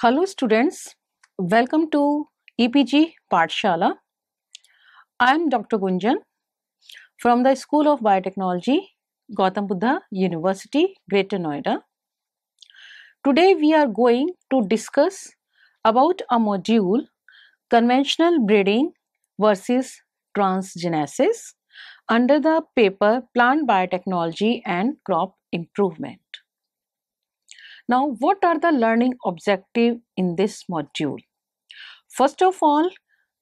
Hello students, welcome to EPG Partshala. I am Dr. Gunjan from the School of Biotechnology, Gautam Buddha University, Greater Noida. Today we are going to discuss about a module conventional breeding versus transgenesis under the paper plant biotechnology and crop improvement. Now, what are the learning objective in this module? First of all,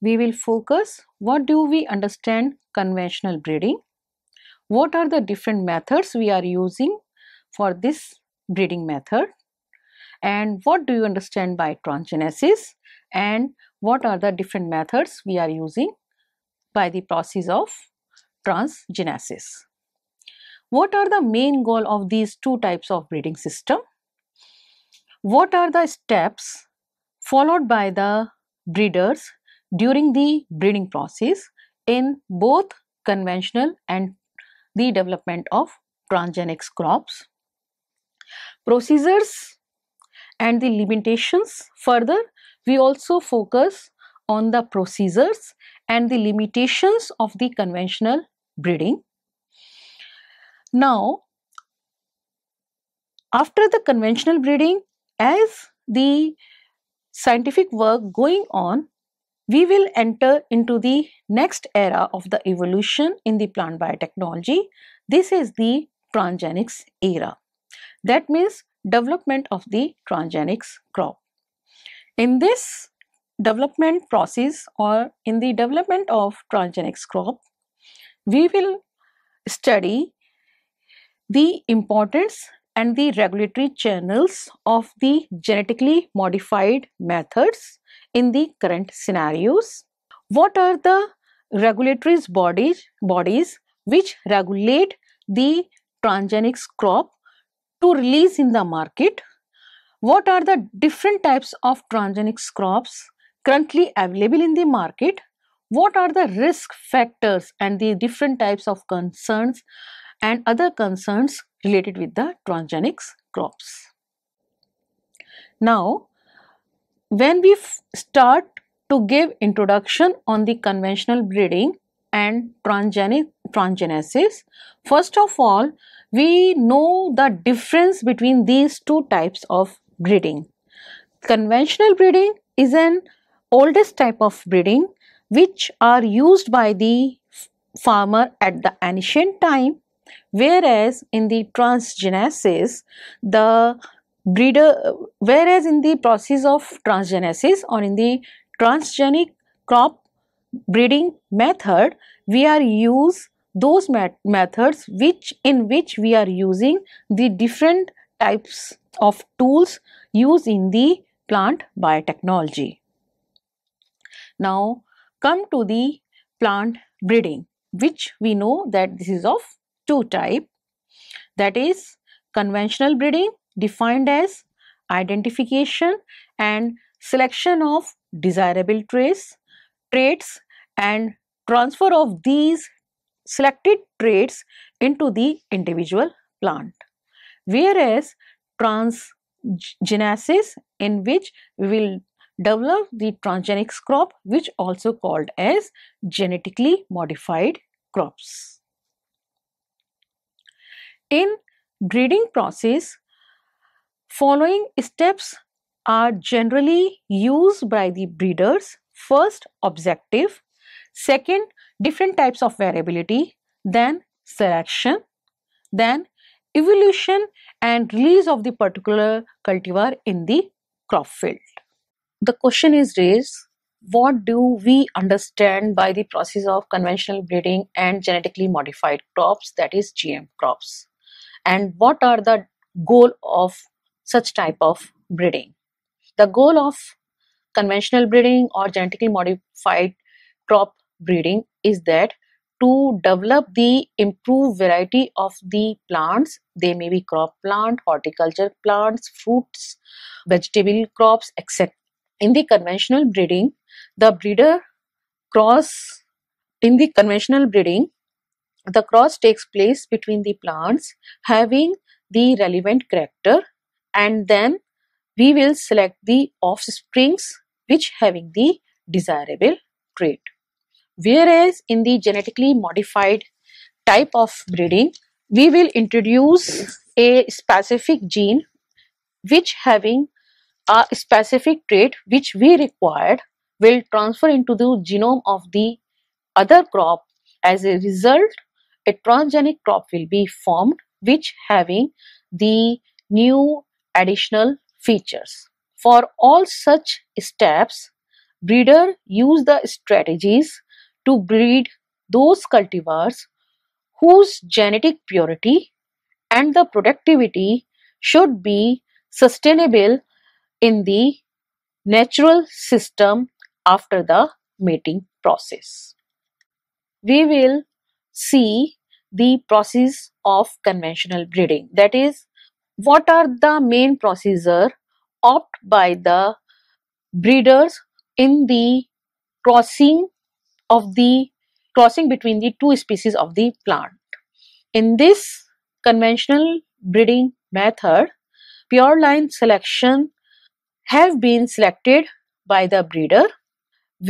we will focus what do we understand conventional breeding? What are the different methods we are using for this breeding method? And what do you understand by transgenesis? And what are the different methods we are using by the process of transgenesis? What are the main goal of these two types of breeding system? What are the steps followed by the breeders during the breeding process in both conventional and the development of transgenic crops? Procedures and the limitations. Further, we also focus on the procedures and the limitations of the conventional breeding. Now, after the conventional breeding, as the scientific work going on, we will enter into the next era of the evolution in the plant biotechnology. This is the transgenics era. That means development of the transgenics crop. In this development process or in the development of transgenics crop, we will study the importance and the regulatory channels of the genetically modified methods in the current scenarios. What are the regulatory bodies, bodies which regulate the transgenic crop to release in the market? What are the different types of transgenic crops currently available in the market? What are the risk factors and the different types of concerns and other concerns related with the transgenics crops. Now, when we start to give introduction on the conventional breeding and transgenic transgenesis, first of all, we know the difference between these two types of breeding. Conventional breeding is an oldest type of breeding which are used by the farmer at the ancient time Whereas in the transgenesis, the breeder, whereas in the process of transgenesis or in the transgenic crop breeding method, we are use those methods which in which we are using the different types of tools used in the plant biotechnology. Now come to the plant breeding which we know that this is of two type that is conventional breeding defined as identification and selection of desirable traits traits and transfer of these selected traits into the individual plant whereas transgenesis in which we will develop the transgenic crop which also called as genetically modified crops in breeding process, following steps are generally used by the breeders. First, objective. Second, different types of variability. Then, selection. Then, evolution and release of the particular cultivar in the crop field. The question is raised, what do we understand by the process of conventional breeding and genetically modified crops that is GM crops? and what are the goal of such type of breeding the goal of conventional breeding or genetically modified crop breeding is that to develop the improved variety of the plants they may be crop plant horticulture plants fruits vegetable crops etc in the conventional breeding the breeder cross in the conventional breeding the cross takes place between the plants having the relevant character and then we will select the offsprings which having the desirable trait. Whereas in the genetically modified type of breeding, we will introduce a specific gene which having a specific trait which we required will transfer into the genome of the other crop. As a result, a transgenic crop will be formed which having the new additional features. For all such steps, breeder use the strategies to breed those cultivars whose genetic purity and the productivity should be sustainable in the natural system after the mating process. We will see the process of conventional breeding that is what are the main procedure opt by the breeders in the crossing of the crossing between the two species of the plant in this conventional breeding method pure line selection have been selected by the breeder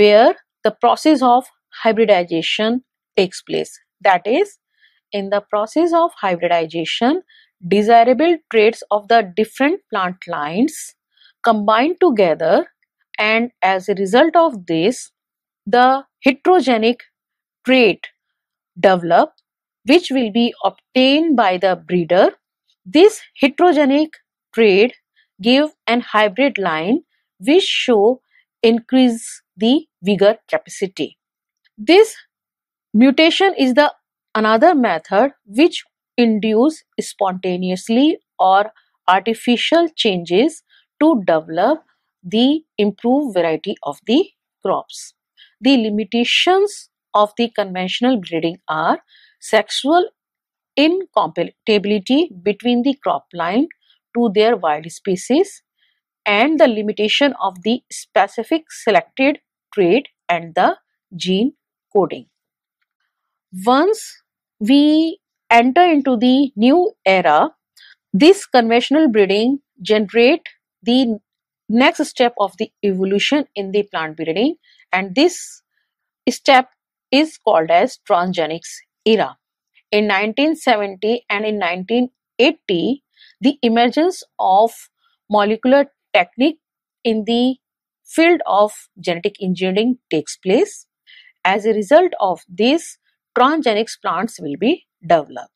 where the process of hybridization takes place that is, in the process of hybridization, desirable traits of the different plant lines combine together and as a result of this, the heterogenic trait develop which will be obtained by the breeder. This heterogenic trait give an hybrid line which show increase the vigor capacity. This Mutation is the another method which induce spontaneously or artificial changes to develop the improved variety of the crops. The limitations of the conventional breeding are sexual incompatibility between the crop line to their wild species and the limitation of the specific selected trait and the gene coding. Once we enter into the new era, this conventional breeding generate the next step of the evolution in the plant breeding and this step is called as transgenics era. In 1970 and in 1980, the emergence of molecular technique in the field of genetic engineering takes place. As a result of this, transgenic plants will be developed.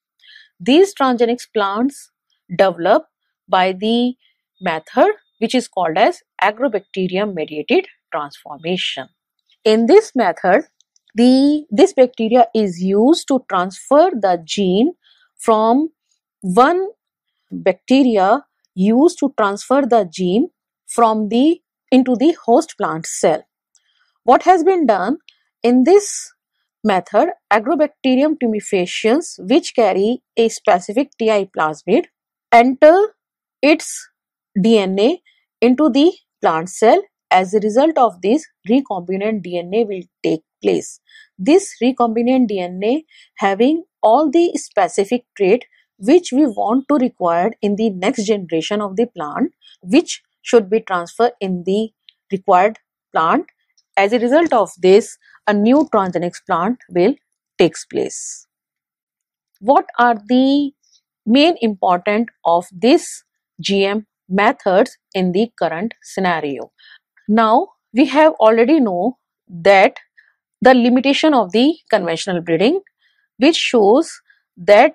These transgenic plants develop by the method which is called as agrobacterium mediated transformation. In this method, the this bacteria is used to transfer the gene from one bacteria used to transfer the gene from the into the host plant cell. What has been done in this method Agrobacterium tumefaciens which carry a specific Ti plasmid enter its DNA into the plant cell. As a result of this, recombinant DNA will take place. This recombinant DNA having all the specific trait which we want to require in the next generation of the plant which should be transferred in the required plant. As a result of this, a new transgenic plant will takes place. What are the main important of this GM methods in the current scenario? Now we have already know that the limitation of the conventional breeding which shows that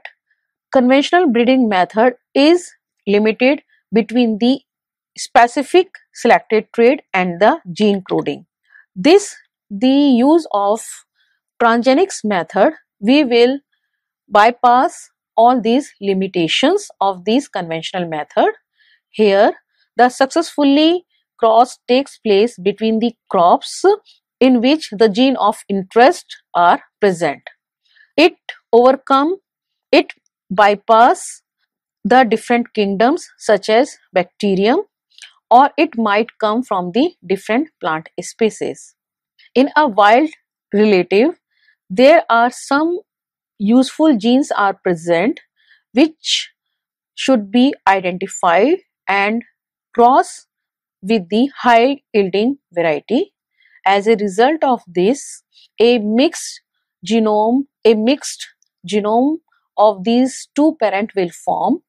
conventional breeding method is limited between the specific selected trait and the gene coding. This the use of transgenics method, we will bypass all these limitations of these conventional method. Here, the successfully cross takes place between the crops in which the gene of interest are present. It overcome, it bypass the different kingdoms such as bacterium or it might come from the different plant species. In a wild relative, there are some useful genes are present which should be identified and cross with the high yielding variety. As a result of this, a mixed genome, a mixed genome of these two parent will form.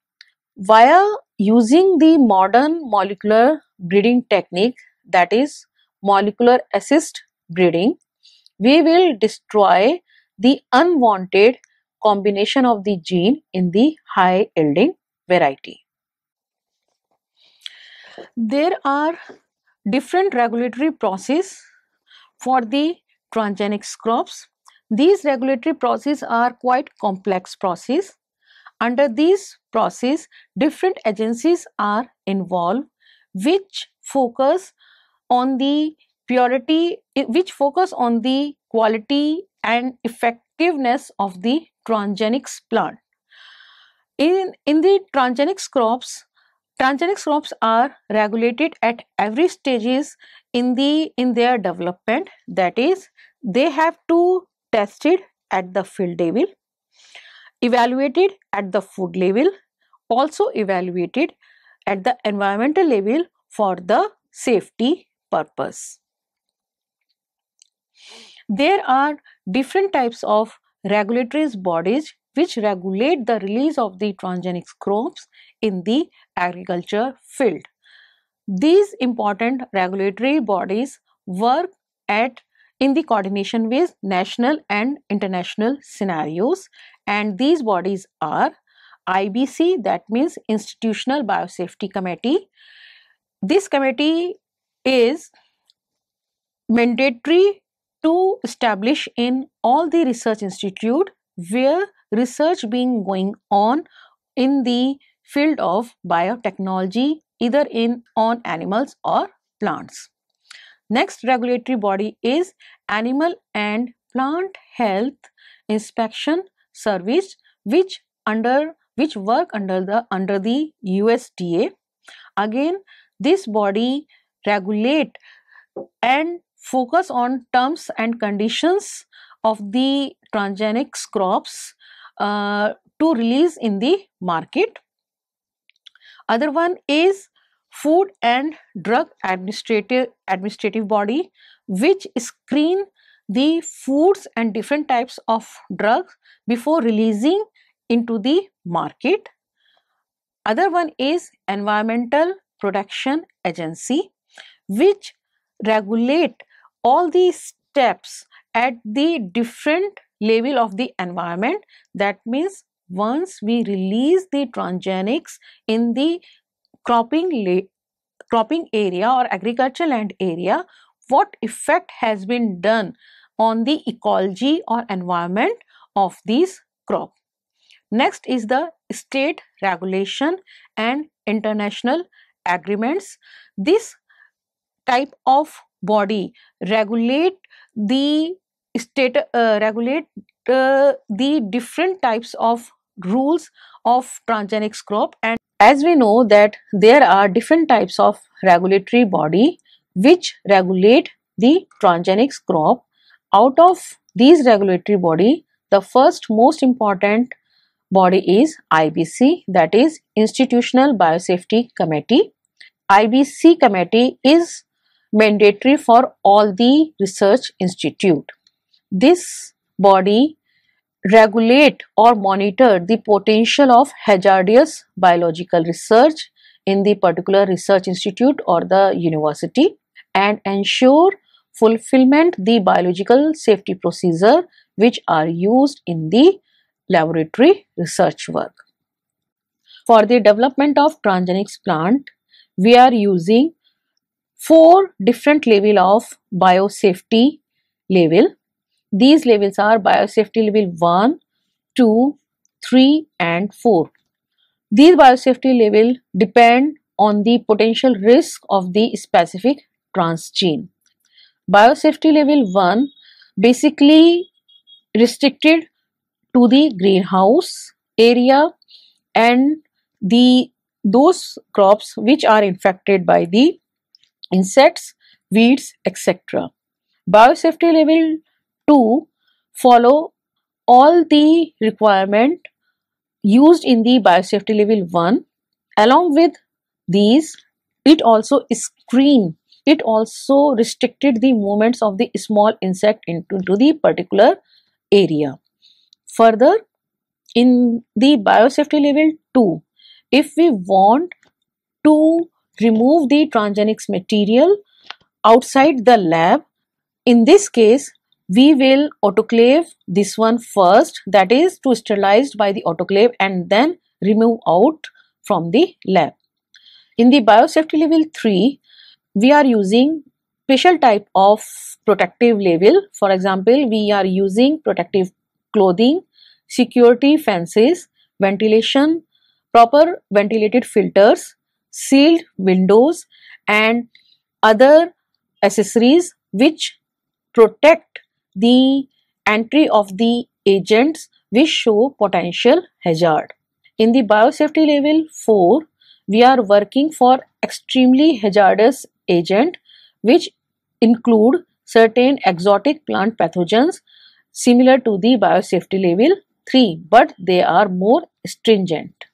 Via using the modern molecular breeding technique that is molecular assist breeding, we will destroy the unwanted combination of the gene in the high yielding variety. There are different regulatory process for the transgenic crops. These regulatory process are quite complex process. Under these process, different agencies are involved which focus on the purity which focus on the quality and effectiveness of the transgenics plant. In, in the transgenics crops, transgenic crops are regulated at every stages in the in their development that is they have to tested at the field level evaluated at the food level also evaluated at the environmental level for the safety purpose there are different types of regulatory bodies which regulate the release of the transgenic crops in the agriculture field. These important regulatory bodies work at in the coordination with national and international scenarios and these bodies are IBC that means Institutional Biosafety Committee. This committee is mandatory to establish in all the research institute where research being going on in the field of biotechnology either in on animals or plants. Next regulatory body is Animal and Plant Health Inspection Service which under which work under the under the USDA. Again this body regulate and focus on terms and conditions of the transgenic crops uh, to release in the market. Other one is Food and Drug Administrative, administrative Body which screen the foods and different types of drugs before releasing into the market. Other one is Environmental Protection Agency which regulate all these steps at the different level of the environment that means once we release the transgenics in the cropping cropping area or agricultural land area what effect has been done on the ecology or environment of these crop next is the state regulation and international agreements this type of body regulate the state uh, regulate uh, the different types of rules of transgenic crop and as we know that there are different types of regulatory body which regulate the transgenic crop out of these regulatory body the first most important body is IBC that is institutional biosafety committee IBC committee is mandatory for all the research institute. This body regulate or monitor the potential of hazardous biological research in the particular research institute or the university and ensure fulfillment the biological safety procedure which are used in the laboratory research work. For the development of transgenic plant, we are using four different level of biosafety level. These levels are biosafety level 1, 2, 3 and 4. These biosafety level depend on the potential risk of the specific transgene. Biosafety level 1 basically restricted to the greenhouse area and the those crops which are infected by the insects, weeds, etc. Biosafety level 2 follow all the requirement used in the biosafety level 1 along with these it also screen it also restricted the movements of the small insect into, the particular area further in the biosafety level 2 if we want to remove the transgenics material outside the lab. In this case, we will autoclave this one first that is to sterilize by the autoclave and then remove out from the lab. In the biosafety level 3, we are using special type of protective label. For example, we are using protective clothing, security fences, ventilation, proper ventilated filters, sealed windows and other accessories which protect the entry of the agents which show potential hazard. In the biosafety level 4, we are working for extremely hazardous agent which include certain exotic plant pathogens similar to the biosafety level 3 but they are more stringent.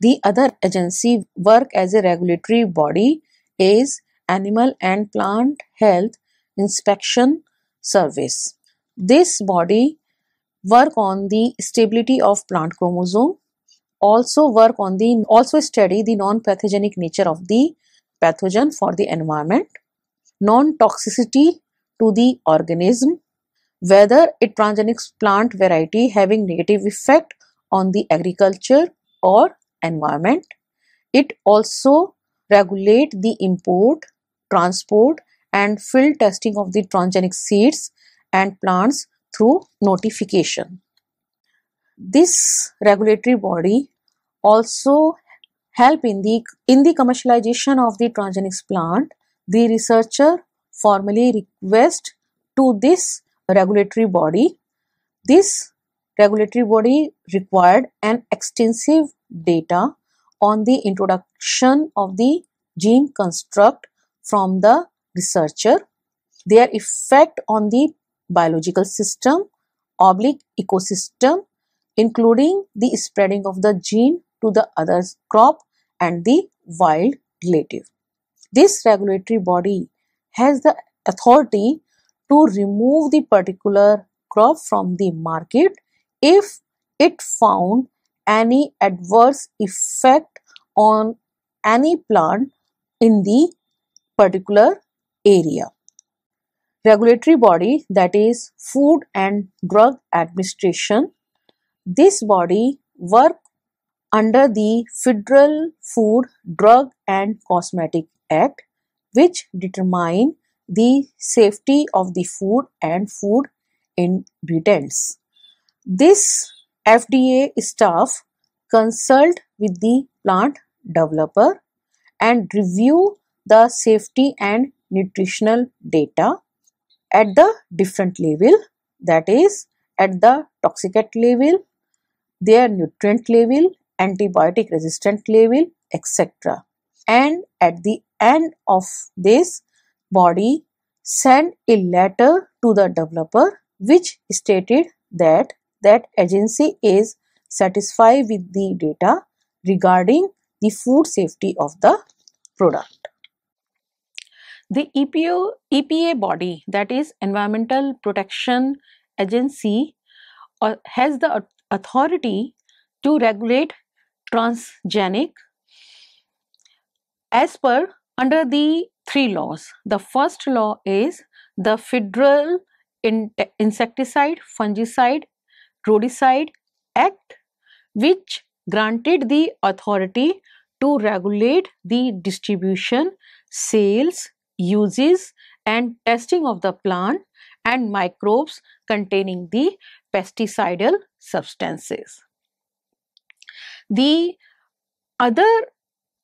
The other agency work as a regulatory body is Animal and Plant Health Inspection Service. This body work on the stability of plant chromosome, also work on the also study the non-pathogenic nature of the pathogen for the environment, non-toxicity to the organism, whether a transgenic plant variety having negative effect on the agriculture or environment. It also regulate the import, transport and field testing of the transgenic seeds and plants through notification. This regulatory body also help in the in the commercialization of the transgenic plant. The researcher formally request to this regulatory body. This regulatory body required an extensive data on the introduction of the gene construct from the researcher, their effect on the biological system, oblique ecosystem, including the spreading of the gene to the other crop and the wild relative. This regulatory body has the authority to remove the particular crop from the market if it found any adverse effect on any plant in the particular area. Regulatory body that is Food and Drug Administration. This body work under the Federal Food, Drug and Cosmetic Act which determine the safety of the food and food ingredients. This FDA staff consult with the plant developer and review the safety and nutritional data at the different level that is at the toxicate level, their nutrient level, antibiotic resistant level etc. And at the end of this body send a letter to the developer which stated that that agency is satisfied with the data regarding the food safety of the product. The EPO, EPA body that is Environmental Protection Agency uh, has the authority to regulate transgenic as per under the three laws. The first law is the Federal Insecticide, Fungicide Roadside Act, which granted the authority to regulate the distribution, sales, uses, and testing of the plant and microbes containing the pesticidal substances. The other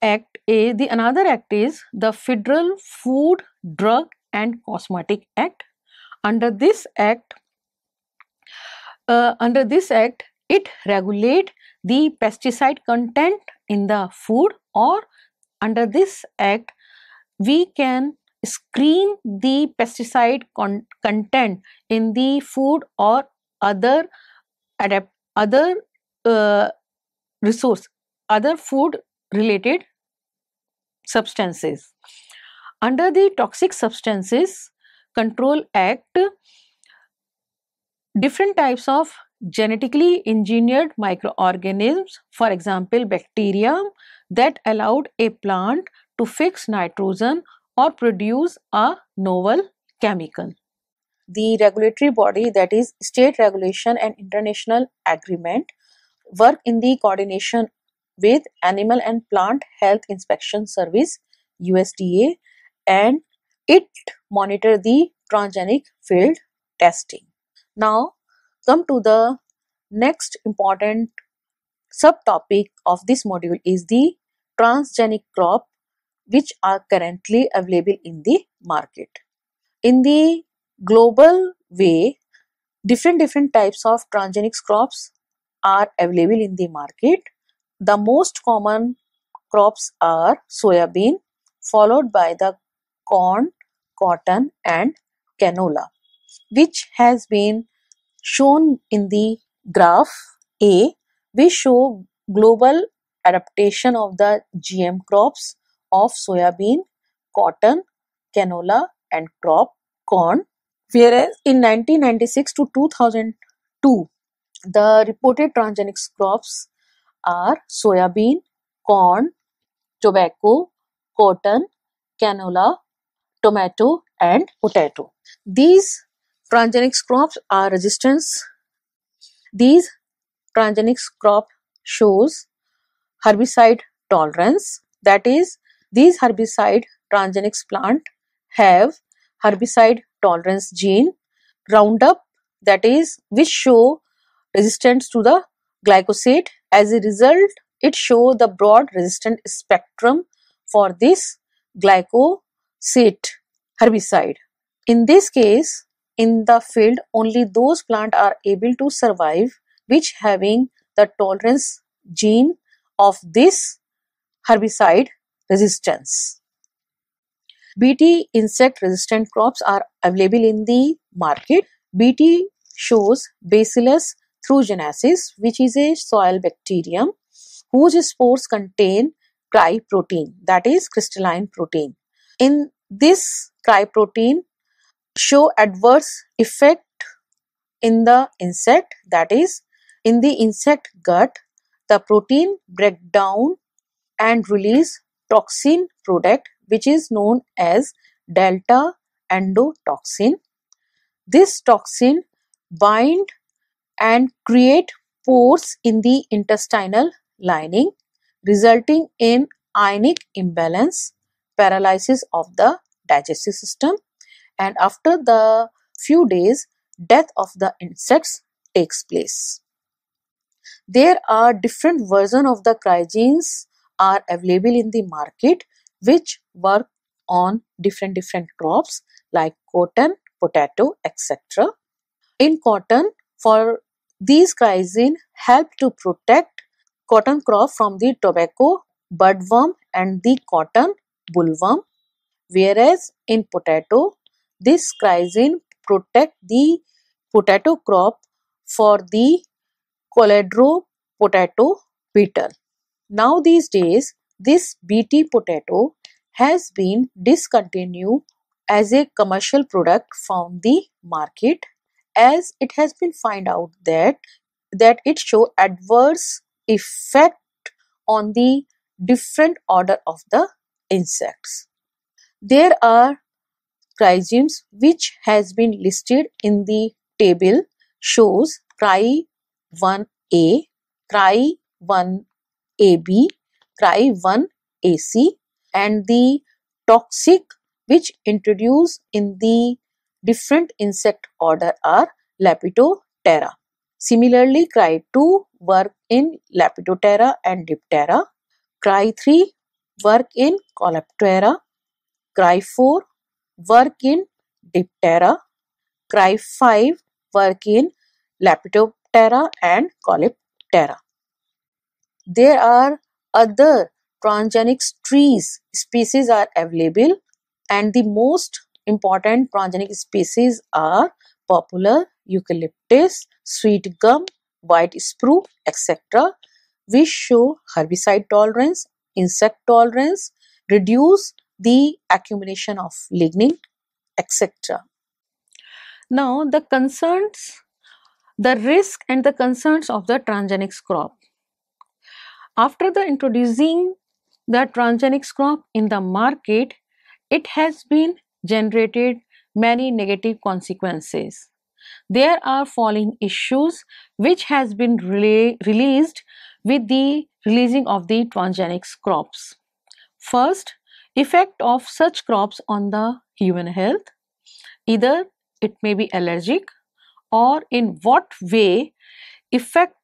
act is the another act is the Federal Food, Drug and Cosmetic Act. Under this act, uh, under this act it regulate the pesticide content in the food or under this act we can screen the pesticide con content in the food or other adapt other uh, resource other food related substances under the toxic substances control act different types of genetically engineered microorganisms, for example, bacteria, that allowed a plant to fix nitrogen or produce a novel chemical. The regulatory body, that is, state regulation and international agreement, work in the coordination with Animal and Plant Health Inspection Service USDA and it monitor the transgenic field testing. Now, come to the next important subtopic of this module is the transgenic crop which are currently available in the market. In the global way, different different types of transgenic crops are available in the market. The most common crops are soybean followed by the corn, cotton and canola which has been shown in the graph A, we show global adaptation of the GM crops of soybean, cotton, canola and crop corn. Whereas in 1996 to 2002, the reported transgenic crops are soybean, corn, tobacco, cotton, canola, tomato and potato. These Transgenic crops are resistance. These transgenic crop shows herbicide tolerance. That is, these herbicide transgenic plant have herbicide tolerance gene roundup that is which show resistance to the glycoside. as a result it show the broad resistant spectrum for this glycoside herbicide in this case in the field, only those plants are able to survive which having the tolerance gene of this herbicide resistance. Bt insect resistant crops are available in the market. Bt shows Bacillus thuringiensis which is a soil bacterium whose spores contain protein, that is crystalline protein. In this protein show adverse effect in the insect that is in the insect gut the protein break down and release toxin product which is known as delta endotoxin. This toxin bind and create pores in the intestinal lining resulting in ionic imbalance, paralysis of the digestive system and after the few days death of the insects takes place. There are different versions of the cryogens are available in the market which work on different different crops like cotton, potato, etc. In cotton, for these cryogen help to protect cotton crop from the tobacco budworm and the cotton bullworm whereas in potato this crisis protect the potato crop for the Coladro potato beetle. Now these days, this BT potato has been discontinued as a commercial product from the market as it has been found out that that it show adverse effect on the different order of the insects. There are chrysiums which has been listed in the table shows cry 1a, cry 1ab, cry 1ac and the toxic which introduced in the different insect order are Lepidoptera. Similarly, cry 2 work in Lepidoptera and Diptera. Cry 3 work in Coleoptera. Cry 4 work in Diptera, Cryphive work in Lepidoptera and Coleoptera. There are other transgenic trees species are available and the most important transgenic species are popular eucalyptus, sweet gum, white spruce, etc. which show herbicide tolerance, insect tolerance, reduce the accumulation of lignin, etc. Now, the concerns, the risk and the concerns of the transgenic crop. After the introducing the transgenic crop in the market, it has been generated many negative consequences. There are following issues which has been rela released with the releasing of the transgenic crops. First, Effect of such crops on the human health. Either it may be allergic or in what way effect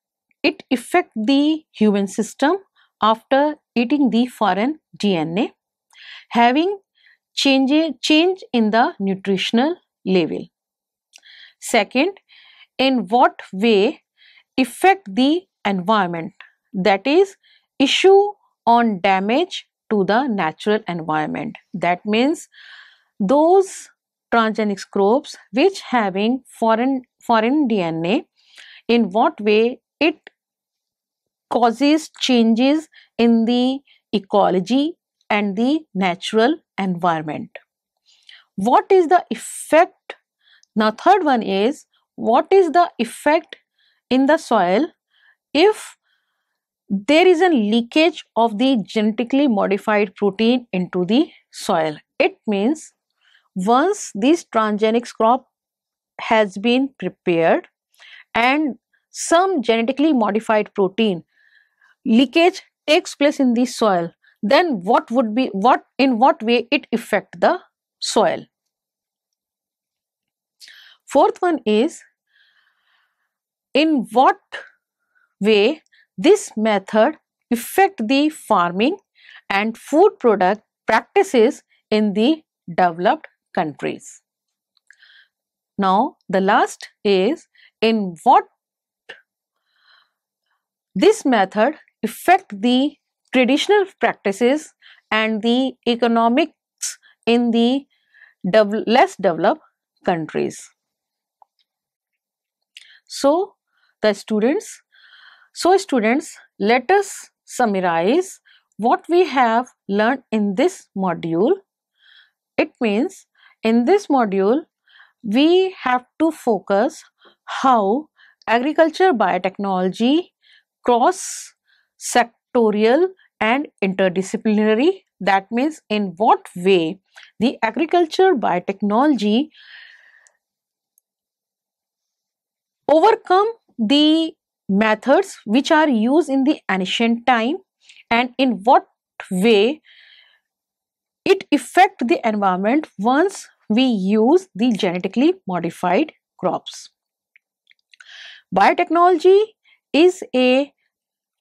it affect the human system after eating the foreign DNA. Having change, change in the nutritional level. Second, in what way affect the environment that is issue on damage to the natural environment. That means those transgenic crops which having foreign foreign DNA in what way it causes changes in the ecology and the natural environment. What is the effect? Now third one is what is the effect in the soil if there is a leakage of the genetically modified protein into the soil. It means once this transgenic crop has been prepared and some genetically modified protein leakage takes place in the soil then what would be what in what way it affect the soil fourth one is in what way this method affect the farming and food product practices in the developed countries. Now the last is in what this method affect the traditional practices and the economics in the less developed countries. So the students so students, let us summarize what we have learned in this module. It means in this module, we have to focus how agriculture biotechnology cross sectorial and interdisciplinary that means in what way the agriculture biotechnology overcome the methods which are used in the ancient time and in what way it affect the environment once we use the genetically modified crops. Biotechnology is a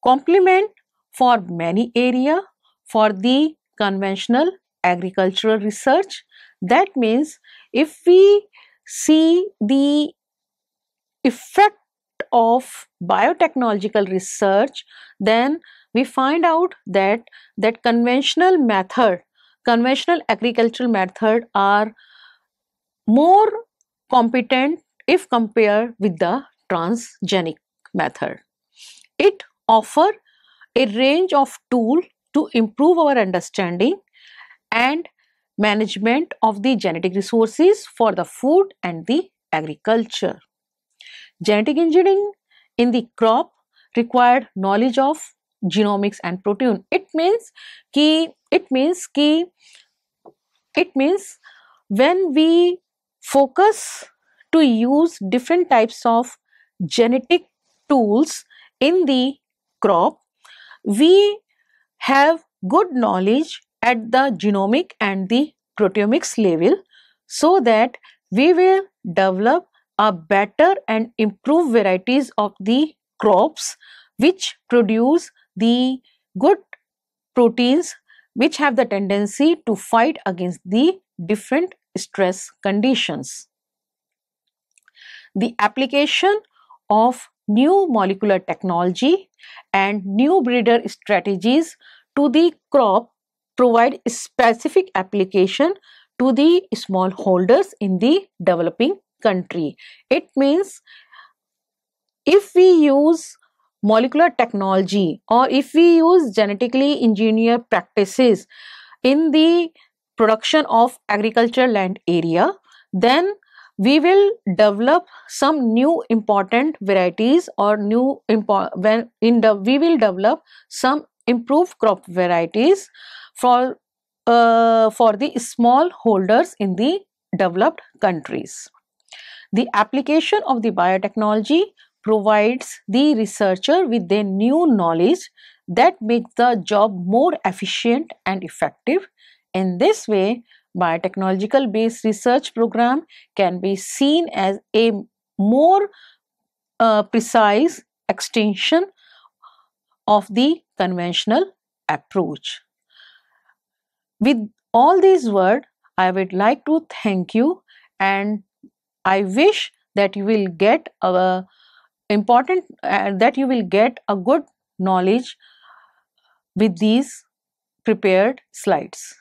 complement for many area for the conventional agricultural research. That means if we see the effect of biotechnological research, then we find out that that conventional method, conventional agricultural method are more competent if compared with the transgenic method. It offer a range of tool to improve our understanding and management of the genetic resources for the food and the agriculture. Genetic engineering in the crop required knowledge of genomics and protein. It means ki, it means ki, it means when we focus to use different types of genetic tools in the crop, we have good knowledge at the genomic and the proteomics level so that we will develop are better and improved varieties of the crops which produce the good proteins which have the tendency to fight against the different stress conditions. The application of new molecular technology and new breeder strategies to the crop provide specific application to the smallholders in the developing country. It means if we use molecular technology or if we use genetically engineered practices in the production of agricultural land area, then we will develop some new important varieties or new when in the we will develop some improved crop varieties for uh, for the small holders in the developed countries. The application of the biotechnology provides the researcher with a new knowledge that makes the job more efficient and effective. In this way, biotechnological based research program can be seen as a more uh, precise extension of the conventional approach. With all these words, I would like to thank you and I wish that you will get a important uh, that you will get a good knowledge with these prepared slides.